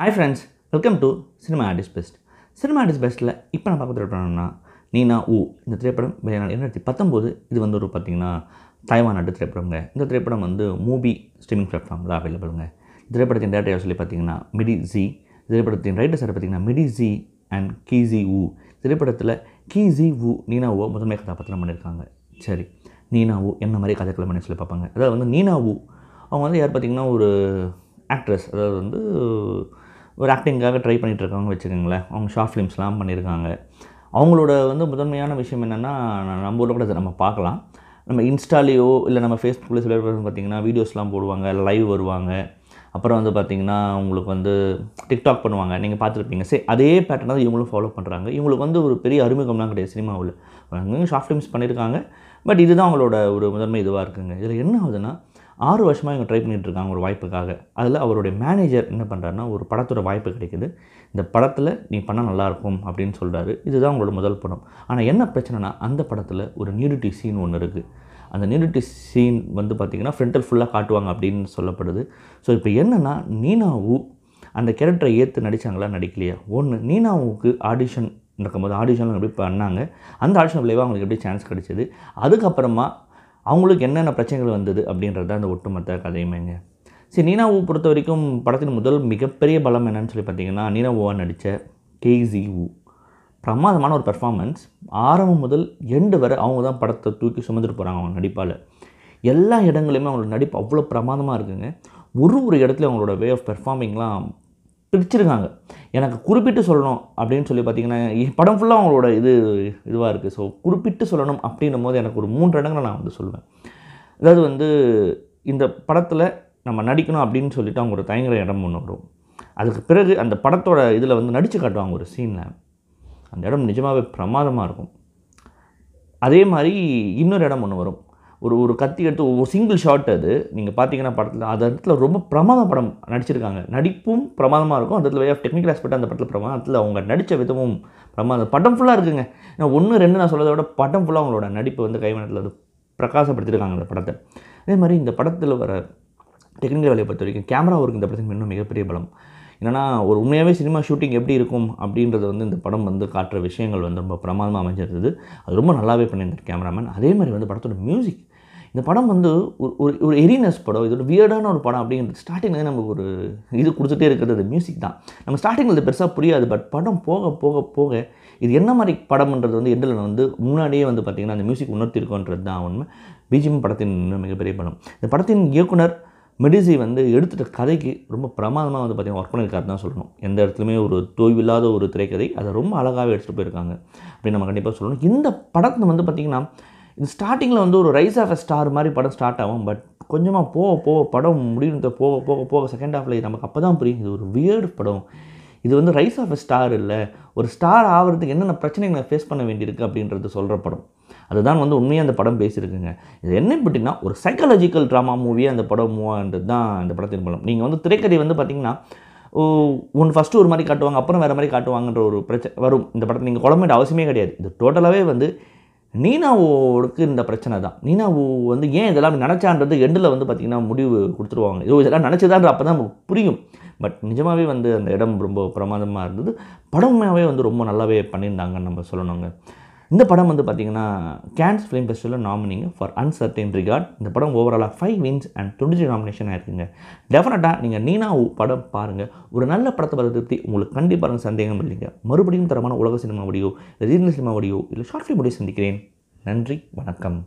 hi friends welcome to cinema artist best cinema artist பெஸ்ட்டில் இப்போ நம்ம பார்க்க திரைப்படம்னா நீனா ஊ இந்த திரைப்படம் வெளிநாடு ரெண்டாயிரத்தி பத்தொம்போது இது வந்து ஒரு பார்த்தீங்கன்னா தாய்வான் நாட்டு திரைப்படங்க இந்த திரைப்படம் வந்து மூவி ஸ்ட்ரீமிங் பிளாட்ஃபார்மில் அவைலபிளுங்க திரைப்படத்தின் டேரக்டர் சொல்லி பார்த்தீங்கன்னா மிடி ஜி திரைப்படத்தின் ரைட்டர் சார் பார்த்திங்கன்னா மிடி ஜி அண்ட் கிஜி ஊ திரைப்படத்தில் கீசி ஊ ஊ முதன்மை கதாபாத்திரம் பண்ணியிருக்காங்க சரி நீனா ஊ என்ன மாதிரி கதைக்களை பண்ணி சொல்லி பார்ப்பாங்க அதாவது வந்து நீனா ஊ அவங்க வந்து யார் பார்த்திங்கன்னா ஒரு ஆக்ட்ரஸ் அதாவது வந்து ஒரு ஆக்டிங்காக ட்ரை பண்ணிகிட்ருக்காங்க வச்சுக்கோங்களேன் அவங்க ஷார்ட் ஃபிலிம்ஸ்லாம் பண்ணியிருக்காங்க அவங்களோட வந்து முதன்மையான விஷயம் என்னென்னா நம்ம ஊரில் கூட நம்ம பார்க்கலாம் நம்ம இன்ஸ்டாலேயோ இல்லை நம்ம ஃபேஸ்புக்கில் சில பேர் பார்த்திங்கன்னா வீடியோஸ்லாம் போடுவாங்க லைவ் வருவாங்க அப்புறம் வந்து பார்த்திங்கன்னா உங்களுக்கு வந்து டிக்டாக் பண்ணுவாங்க நீங்கள் பார்த்துருப்பீங்க சரி அதே பேட்டர்னாக தான் இவங்களும் ஃபாலோ பண்ணுறாங்க இவங்களுக்கு வந்து ஒரு பெரிய அறிமுகம்லாம் கிடையாது சினிமாவில் ஷார்ட் ஃபிலிம்ஸ் பண்ணியிருக்காங்க பட் இதுதான் அவங்களோட ஒரு முதன்மை இதுவாக இருக்குங்க இதில் என்ன ஆகுதுன்னா ஆறு வருஷமாக இவங்க ட்ரை பண்ணிகிட்டு இருக்காங்க ஒரு வாய்ப்புக்காக அதில் அவருடைய மேனேஜர் என்ன பண்ணுறாருன்னா ஒரு படத்தோட வாய்ப்பு கிடைக்குது இந்த படத்தில் நீ பண்ணால் நல்லாயிருக்கும் அப்படின்னு சொல்கிறாரு இதுதான் உங்களோட முதல் படம் ஆனால் என்ன பிரச்சனைனா அந்த படத்தில் ஒரு நியூடிட்டி சீன் ஒன்று இருக்குது அந்த நியூடிட்டி சீன் வந்து பார்த்திங்கன்னா ஃப்ரண்டல் ஃபுல்லாக காட்டுவாங்க அப்படின்னு சொல்லப்படுது ஸோ இப்போ என்னென்னா நீனாவு அந்த கேரக்டரை ஏற்று நடித்தாங்களா நடிக்கலையா ஒன்று நீனாவுக்கு ஆடிஷன் நடக்கும்போது ஆடிஷன் எப்படி பண்ணாங்க அந்த ஆடிஷன் விளைவாக அவங்களுக்கு எப்படி சான்ஸ் கிடைச்சிது அதுக்கப்புறமா அவங்களுக்கு என்னென்ன பிரச்சனைகள் வந்தது அப்படின்றது அந்த ஒட்டுமொத்த கதையுமேங்க சரி நீனாவை பொறுத்த வரைக்கும் படத்தின் முதல் மிகப்பெரிய பலம் என்னன்னு சொல்லி பார்த்தீங்கன்னா நீனாவோவா நடித்த கேஜி ஊ பிரமாதமான ஒரு பெர்ஃபார்மன்ஸ் ஆரம்பம் முதல் எண்டு வரை அவங்க தான் படத்தை தூக்கி சுமந்துட்டு போகிறாங்க அவங்க நடிப்பால் எல்லா இடங்களையுமே அவங்களோட நடிப்பு அவ்வளோ பிரமாதமாக இருக்குங்க ஒரு ஒரு இடத்துல அவங்களோட வே ஆஃப் பெர்ஃபார்மிங்லாம் பிரிச்சிருக்காங்க எனக்கு குறிப்பிட்டு சொல்லணும் அப்படின்னு சொல்லி பார்த்தீங்கன்னா படம் ஃபுல்லாக அவங்களோட இது இதுவாக இருக்குது ஸோ குறிப்பிட்டு சொல்லணும் அப்படின்னும் போது எனக்கு ஒரு மூன்று இடங்களை நான் வந்து சொல்லுவேன் அதாவது வந்து இந்த படத்தில் நம்ம நடிக்கணும் அப்படின்னு சொல்லிட்டு அவங்களோட தயங்குற இடம் ஒன்று வரும் அதுக்கு பிறகு அந்த படத்தோட இதில் வந்து நடித்து காட்டுவாங்க ஒரு சீனில் அந்த இடம் நிஜமாகவே பிரமாதமாக இருக்கும் அதே மாதிரி இன்னொரு இடம் ஒன்று வரும் ஒரு ஒரு கத்தி எடுத்து ஒரு சிங்கிள் ஷாட் அது நீங்கள் பார்த்தீங்கன்னா படத்தில் அது இடத்துல ரொம்ப பிரமாத படம் நடிச்சிருக்காங்க நடிப்பும் பிரமாதமாக இருக்கும் அந்த இடத்துல வே ஆஃப் டெக்னிக்கல் ஆஸ்பெக்ட் அந்த படத்தில் பிரமாதத்தில் அவங்க நடித்த விதமும் பிரமாதம் படம் ஃபுல்லாக இருக்குங்க ஏன்னா ஒன்று ரெண்டு நான் சொல்கிறத விட படம் ஃபுல்லாக அவங்களோட நடிப்பு வந்து கைவனத்தில் அது பிரகாசப்படுத்தியிருக்காங்க அந்த படத்தை அதே மாதிரி இந்த படத்தில் வர டெக்னிக்கல் வேலையை பொறுத்த வரைக்கும் கேமரா ஒர்க் இந்த படத்துக்கு இன்னும் மிகப்பெரிய பலம் என்னென்னா ஒரு உண்மையாகவே சினிமா ஷூட்டிங் எப்படி இருக்கும் அப்படின்றது வந்து இந்த படம் வந்து காட்டுற விஷயங்கள் வந்து ரொம்ப பிரமாதமாக அமைஞ்சிருந்தது அது ரொம்ப நல்லாவே பண்ணியிருந்தார் கேமராமேன் அதே மாதிரி வந்து படத்தோட மியூசிக் இந்த படம் வந்து ஒரு ஒரு ஒரு எரினஸ் படம் இதோட வியர்டான ஒரு படம் அப்படிங்கிறது ஸ்டார்டிங்லேயே நமக்கு ஒரு இது கொடுத்துட்டே இருக்கிறது அது மியூசிக் தான் நம்ம ஸ்டார்டிங்கில் இது பெருசாக புரியாது பட் படம் போக போக போக இது என்ன மாதிரி படம்ன்றது வந்து எண்டில் வந்து முன்னாடியே வந்து பார்த்திங்கன்னா அந்த மியூசிக் உணர்த்திருக்கோன்றது தான் உண்மை பிஜிஎம் படத்தின் மிகப்பெரிய படம் இந்த படத்தின் இயக்குனர் மெடிசி வந்து எடுத்துகிட்ட கதைக்கு ரொம்ப பிரமாதமாக வந்து பார்த்திங்கன்னா ஒர்க் பண்ணியிருக்காரு தான் சொல்லணும் எந்த இடத்துலையுமே ஒரு தோய்வில்லாத ஒரு திரைக்கதை அதை ரொம்ப அழகாகவே எடுத்துகிட்டு போயிருக்காங்க அப்படின்னு நம்ம கண்டிப்பாக சொல்லணும் இந்த படத்தை வந்து பார்த்திங்கன்னா இந்த ஸ்டார்டிங்கில் வந்து ஒரு ரைஸ் ஆஃப் அ ஸ்டார் மாதிரி படம் ஸ்டார்ட் ஆகும் பட் கொஞ்சமாக போக போக படம் முடிவு போக போக போக செகண்ட் ஹாஃபில் நமக்கு அப்போ தான் புரியும் இது ஒரு வியர்டு படம் இது வந்து ரைஸ் ஆஃப் எ ஸ்டார் இல்லை ஒரு ஸ்டார் ஆகிறதுக்கு என்னென்ன பிரச்சனைகளை ஃபேஸ் பண்ண வேண்டியிருக்கு அப்படின்றது சொல்கிற படம் அதுதான் வந்து உண்மையாக அந்த படம் பேசியிருக்குங்க இது என்ன அப்படின்னா ஒரு சைக்காலஜிக்கல் ட்ராமா மூவியாக அந்த படம் மூவான்றது தான் அந்த படத்தின் படம் நீங்கள் வந்து திரைக்கதை வந்து பார்த்திங்கன்னா ஒன்று ஃபஸ்ட்டு ஒரு மாதிரி காட்டுவாங்க அப்புறம் வேறு மாதிரி காட்டுவாங்கன்ற ஒரு பிரச்சனை வரும் இந்த படத்தை நீங்கள் குழம்பு அவசியமே கிடையாது இது டோட்டலாகவே வந்து நீனாவோடுக்கு இந்த பிரச்சனை தான் நீனாவோ வந்து ஏன் இதெல்லாம் நினச்சான்றது எண்டில் வந்து பார்த்திங்கன்னா முடிவு கொடுத்துருவாங்க இதோ இதெல்லாம் நினச்சதான்ற அப்போ தான் புரியும் பட் நிஜமாகவே வந்து அந்த இடம் ரொம்ப பிரமாதமாக இருந்தது படமாகவே வந்து ரொம்ப நல்லாவே பண்ணியிருந்தாங்கன்னு நம்ம சொல்லணுங்க இந்த படம் வந்து பார்த்திங்கன்னா கேன்ஸ் ஃபிலிம் ஃபெஸ்டிவலில் நாமினிங்க ஃபார் அன்சர்டைன் ரிகார்ட் இந்த படம் ஓவராலாக five wins and twenty nomination ஆயிருக்குங்க டெஃபினட்டாக நீங்கள் நீனா படம் பாருங்கள் ஒரு நல்ல படத்தை பற்றி உங்களுக்கு கண்டிப்பாக சந்தேகம் இல்லைங்க மறுபடியும் தரமான உலக cinema regional Rajini cinema video இல்லை ஷார்ட் ஃபிலிம் சந்திக்கிறேன் நன்றி வணக்கம்